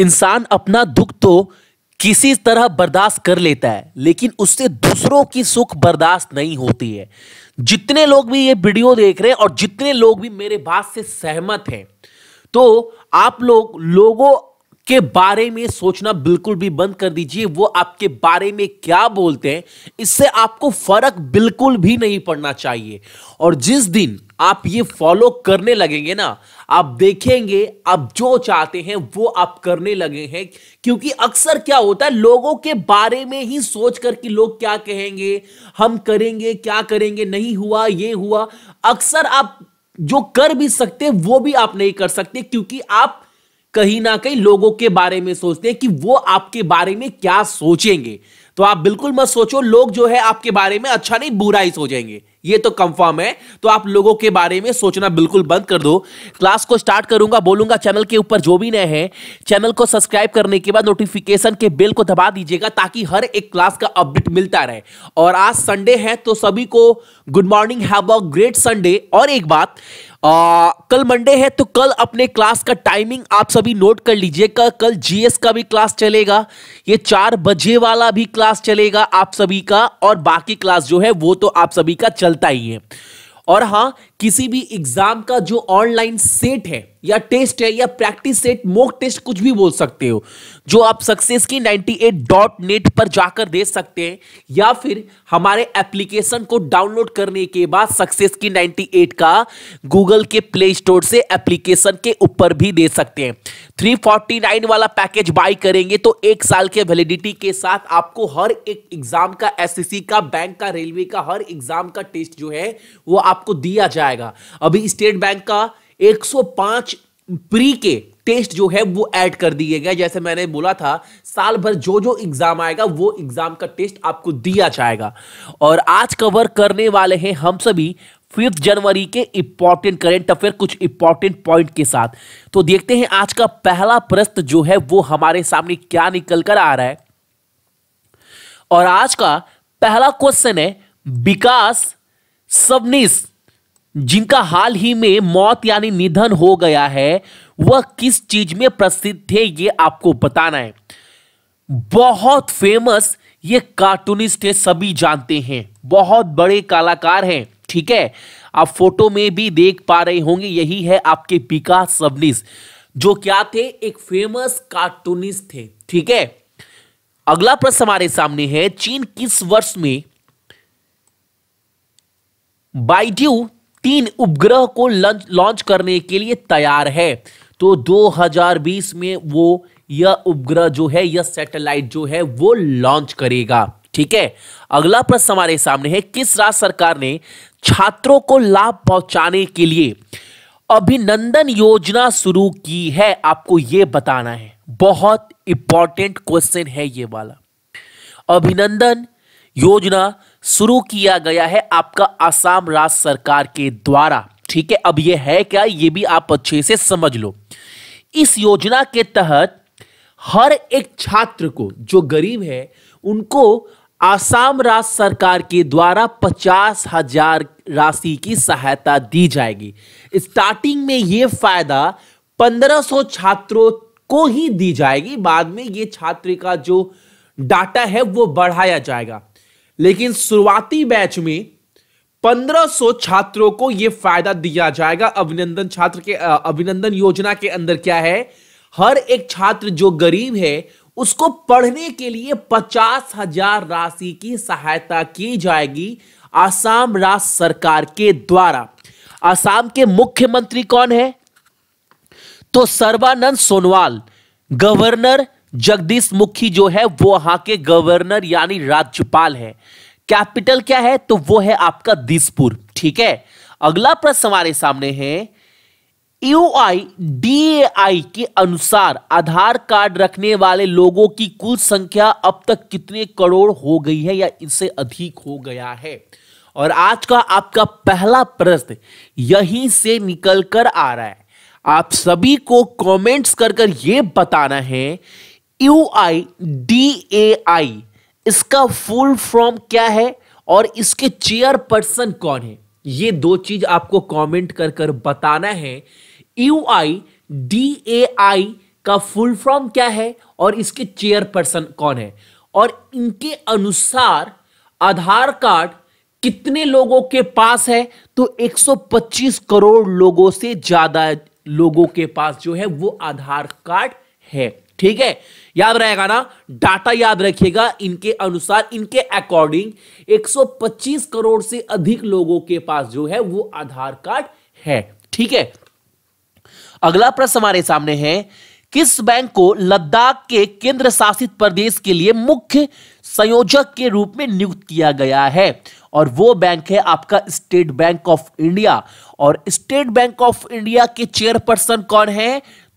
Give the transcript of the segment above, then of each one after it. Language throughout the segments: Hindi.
इंसान अपना दुख तो किसी तरह बर्दाश्त कर लेता है लेकिन उससे दूसरों की सुख बर्दाश्त नहीं होती है जितने लोग भी ये वीडियो देख रहे हैं और जितने लोग भी मेरे बात से सहमत हैं तो आप लोग लोगों के बारे में सोचना बिल्कुल भी बंद कर दीजिए वो आपके बारे में क्या बोलते हैं इससे आपको फर्क बिल्कुल भी नहीं पड़ना चाहिए और जिस दिन आप ये फॉलो करने लगेंगे ना आप देखेंगे आप जो चाहते हैं वो आप करने लगे हैं क्योंकि अक्सर क्या होता है लोगों के बारे में ही सोच कर कि लोग क्या कहेंगे हम करेंगे क्या करेंगे नहीं हुआ ये हुआ अक्सर आप जो कर भी सकते वो भी आप नहीं कर सकते क्योंकि आप कहीं ना कहीं लोगों के बारे में सोचते हैं कि वो आपके बारे में क्या सोचेंगे तो आप बिल्कुल मत सोचो लोग जो है आपके बारे में अच्छा नहीं बुरा ही सोचेंगे ये तो कंफर्म है तो आप लोगों के बारे में सोचना बिल्कुल बंद कर दो क्लास को स्टार्ट करूंगा बोलूंगा चैनल के ऊपर जो भी नए हैं चैनल को सब्सक्राइब करने के बाद नोटिफिकेशन के बेल को दबा दीजिएगा ताकि हर एक क्लास का अपडेट मिलता रहे और आज संडे है तो सभी को good morning have a great Sunday और एक बात आ, कल मंडे है तो कल अपने क्लास का टाइमिंग आप सभी नोट कर कल कल जीएस का भी क्लास चलेगा ये चार बजे वाला भी क्लास चलेगा आप सभी का और बाकी क्लास जो है वो तो आप सभी का चलता ही है और हाँ किसी भी एग्जाम का जो ऑनलाइन सेट है या टेस्ट है या प्रैक्टिस सेट मोक टेस्ट कुछ भी बोल सकते हो जो आप सक्सेस की नाइन्टी एट डॉट नेट पर जाकर दे सकते हैं या फिर हमारे एप्लीकेशन को डाउनलोड करने के बाद सक्सेस की नाइन्टी एट का गूगल के प्ले स्टोर से एप्लीकेशन के ऊपर भी दे सकते हैं थ्री फोर्टी नाइन वाला पैकेज बाई करेंगे तो एक साल के वैलिडिटी के साथ आपको हर एक एग्जाम का एस का बैंक का रेलवे का हर एग्जाम का टेस्ट जो है वो आपको दिया जाएगा अभी स्टेट बैंक का 105 प्री के टेस्ट जो है वो ऐड कर दिए गए जैसे मैंने बोला था साल भर जो जो एग्जाम आएगा वो एग्जाम का टेस्ट आपको दिया जाएगा और आज कवर करने वाले हैं हम सभी फिफ्थ जनवरी के इंपॉर्टेंट करेंट अफेयर कुछ इंपॉर्टेंट पॉइंट के साथ तो देखते हैं आज का पहला प्रश्न जो है वो हमारे सामने क्या निकल कर आ रहा है और आज का पहला क्वेश्चन है विकास सबनिस जिनका हाल ही में मौत यानी निधन हो गया है वह किस चीज में प्रसिद्ध है ये आपको बताना है बहुत फेमस ये कार्टूनिस्ट है सभी जानते हैं बहुत बड़े कलाकार हैं ठीक है आप फोटो में भी देख पा रहे होंगे यही है आपके पिका सबनिस जो क्या थे एक फेमस कार्टूनिस्ट थे ठीक है अगला प्रश्न हमारे सामने है चीन किस वर्ष में बाइड्यू तीन उपग्रह को लॉन्च करने के लिए तैयार है तो 2020 में वो यह उपग्रह जो है यह सैटेलाइट जो है वो लॉन्च करेगा ठीक है अगला प्रश्न हमारे सामने है किस राज्य सरकार ने छात्रों को लाभ पहुंचाने के लिए अभिनंदन योजना शुरू की है आपको यह बताना है बहुत इंपॉर्टेंट क्वेश्चन है ये वाला अभिनंदन योजना शुरू किया गया है आपका आसाम राज्य सरकार के द्वारा ठीक है अब यह है क्या ये भी आप अच्छे से समझ लो इस योजना के तहत हर एक छात्र को जो गरीब है उनको आसाम राज्य सरकार के द्वारा पचास हजार राशि की सहायता दी जाएगी स्टार्टिंग में ये फायदा 1500 छात्रों को ही दी जाएगी बाद में ये छात्र का जो डाटा है वो बढ़ाया जाएगा लेकिन शुरुआती बैच में 1500 छात्रों को यह फायदा दिया जाएगा अभिनंदन छात्र के अभिनंदन योजना के अंदर क्या है हर एक छात्र जो गरीब है उसको पढ़ने के लिए पचास हजार राशि की सहायता की जाएगी आसाम राज्य सरकार के द्वारा आसाम के मुख्यमंत्री कौन है तो सर्वानंद सोनवाल गवर्नर जगदीश मुखी जो है वो वहां के गवर्नर यानी राज्यपाल है कैपिटल क्या है तो वो है आपका दिसपुर ठीक है अगला प्रश्न हमारे सामने है यू आई डी आई के अनुसार आधार कार्ड रखने वाले लोगों की कुल संख्या अब तक कितने करोड़ हो गई है या इससे अधिक हो गया है और आज का आपका पहला प्रश्न यहीं से निकल कर आ रहा है आप सभी को कमेंट्स कर कर ये बताना है यू आई डी ए आई इसका फुल फॉर्म क्या है और इसके चेयर पर्सन कौन है ये दो चीज आपको कमेंट कर कर बताना है यू आई डी ए आई का फुल फॉर्म क्या है और इसके चेयर पर्सन कौन है और इनके अनुसार आधार कार्ड कितने लोगों के पास है तो 125 करोड़ लोगों से ज्यादा लोगों के पास जो है वो आधार कार्ड है ठीक है याद रहेगा ना डाटा याद रखिएगा इनके अनुसार इनके अकॉर्डिंग 125 करोड़ से अधिक लोगों के पास जो है वो आधार कार्ड है ठीक है अगला प्रश्न हमारे सामने है किस बैंक को लद्दाख के केंद्र शासित प्रदेश के लिए मुख्य संयोजक के रूप में नियुक्त किया गया है और वो बैंक है आपका स्टेट बैंक ऑफ इंडिया और स्टेट बैंक ऑफ इंडिया के चेयरपर्सन कौन है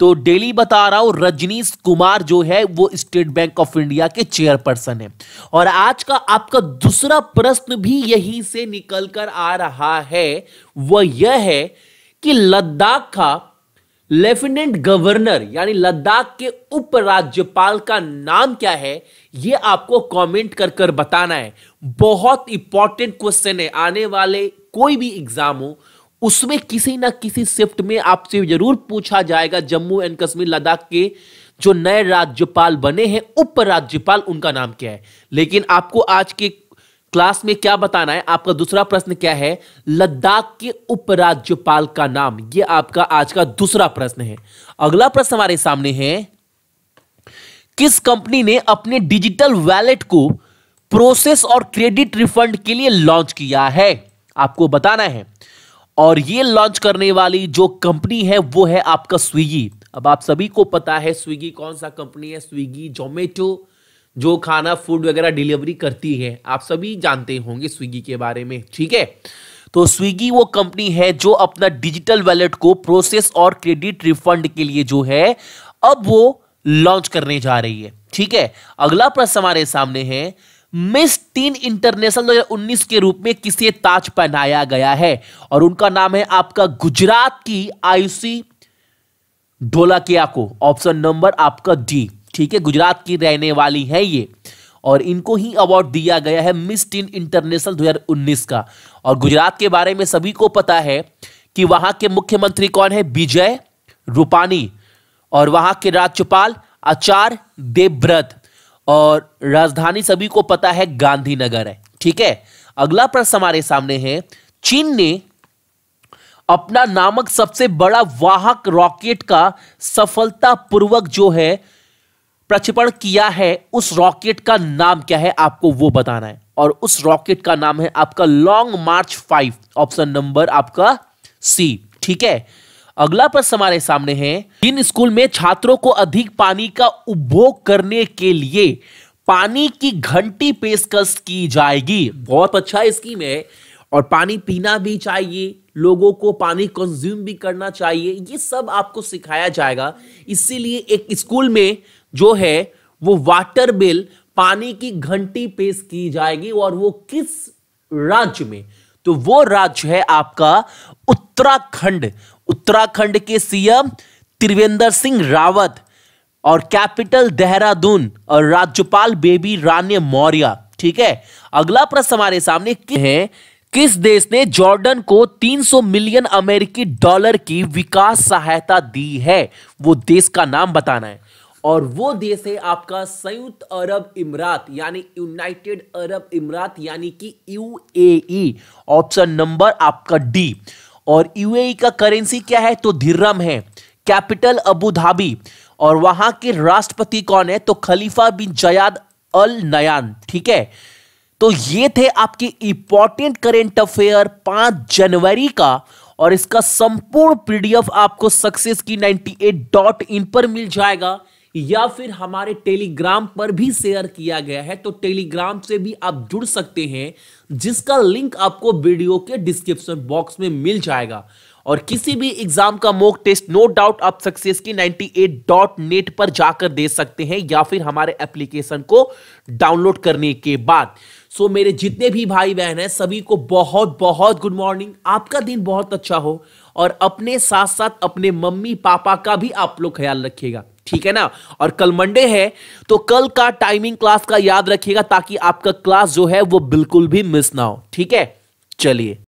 तो डेली बता रहा हूं रजनीश कुमार जो है वो स्टेट बैंक ऑफ इंडिया के चेयरपर्सन है और आज का आपका दूसरा प्रश्न भी यहीं से निकल कर आ रहा है वह यह है कि लद्दाख का लेफ्टिनेंट गवर्नर यानी लद्दाख के उपराज्यपाल का नाम क्या है ये आपको कमेंट कर कर बताना है बहुत इंपॉर्टेंट क्वेश्चन है आने वाले कोई भी एग्जाम हो उसमें किसी ना किसी शिफ्ट में आपसे जरूर पूछा जाएगा जम्मू एंड कश्मीर लद्दाख के जो नए राज्यपाल बने हैं उपराज्यपाल उनका नाम क्या है लेकिन आपको आज के क्लास में क्या बताना है आपका दूसरा प्रश्न क्या है लद्दाख के उपराज्यपाल का नाम ये आपका आज का दूसरा प्रश्न है अगला प्रश्न हमारे सामने है किस कंपनी ने अपने डिजिटल वैलेट को प्रोसेस और क्रेडिट रिफंड के लिए लॉन्च किया है आपको बताना है और ये लॉन्च करने वाली जो कंपनी है वो है आपका स्विगी अब आप सभी को पता है स्विगी कौन सा कंपनी है स्विगी जोमेटो जो खाना फूड वगैरह डिलीवरी करती है आप सभी जानते होंगे स्विगी के बारे में ठीक है तो स्विगी वो कंपनी है जो अपना डिजिटल वैलेट को प्रोसेस और क्रेडिट रिफंड के लिए जो है अब वो लॉन्च करने जा रही है ठीक है अगला प्रश्न हमारे सामने है मिस टीन इंटरनेशनल 2019 के रूप में किसे ताज पहनाया गया है और उनका नाम है आपका गुजरात की आयुषी ढोलाकिया को ऑप्शन नंबर आपका डी ठीक है गुजरात की रहने वाली है ये और इनको ही अवार्ड दिया गया है मिस टीन इंटरनेशनल 2019 का और गुजरात के बारे में सभी को पता है कि वहां के मुख्यमंत्री कौन है विजय रूपानी और वहां के राज्यपाल आचार्य देवव्रत और राजधानी सभी को पता है गांधीनगर है ठीक है अगला प्रश्न हमारे सामने है चीन ने अपना नामक सबसे बड़ा वाहक रॉकेट का सफलतापूर्वक जो है प्रक्षेपण किया है उस रॉकेट का नाम क्या है आपको वो बताना है और उस रॉकेट का नाम है आपका Long March five option number आपका सी ठीक है अगला प्रश्न हमारे सामने है जिन स्कूल में छात्रों को अधिक पानी का उपभोग करने के लिए पानी की घंटी पेशकश की जाएगी बहुत अच्छा स्कीम है और पानी पीना भी चाहिए लोगों को पानी कंज्यूम भी करना चाहिए ये सब आपको सिखाया जाएगा इसीलिए एक स्कूल में जो है वो वाटर बिल पानी की घंटी पेश की जाएगी और वो किस राज्य में तो वो राज्य है आपका उत्तराखंड उत्तराखंड के सीएम त्रिवेंद्र सिंह रावत और कैपिटल देहरादून और राज्यपाल बेबी रानी मौर्य ठीक है अगला प्रश्न हमारे सामने है किस देश ने जॉर्डन को 300 मिलियन अमेरिकी डॉलर की विकास सहायता दी है वो देश का नाम बताना है और वो देश है आपका संयुक्त अरब इमरात यानी यूनाइटेड अरब इमरात यानी कि यूएई ऑप्शन नंबर आपका डी और यूएई e का करेंसी क्या है तो धीरम है कैपिटल अबू धाबी और वहां के राष्ट्रपति कौन है तो खलीफा बिन जयाद अल नयान ठीक है तो ये थे आपके इंपॉर्टेंट करेंट अफेयर पांच जनवरी का और इसका संपूर्ण पीडीएफ आपको सक्सेस की नाइनटी एट डॉट इन पर मिल जाएगा या फिर हमारे टेलीग्राम पर भी शेयर किया गया है तो टेलीग्राम से भी आप जुड़ सकते हैं जिसका लिंक आपको वीडियो के डिस्क्रिप्शन बॉक्स में मिल जाएगा और किसी भी एग्जाम का मोक टेस्ट नो डाउट आप सक्सेस की नाइनटी एट डॉट नेट पर जाकर दे सकते हैं या फिर हमारे एप्लीकेशन को डाउनलोड करने के बाद सो मेरे जितने भी भाई बहन हैं सभी को बहुत बहुत गुड मॉर्निंग आपका दिन बहुत अच्छा हो और अपने साथ साथ अपने मम्मी पापा का भी आप लोग ख्याल रखिएगा ठीक है ना और कल मंडे है तो कल का टाइमिंग क्लास का याद रखिएगा ताकि आपका क्लास जो है वो बिल्कुल भी मिस ना हो ठीक है चलिए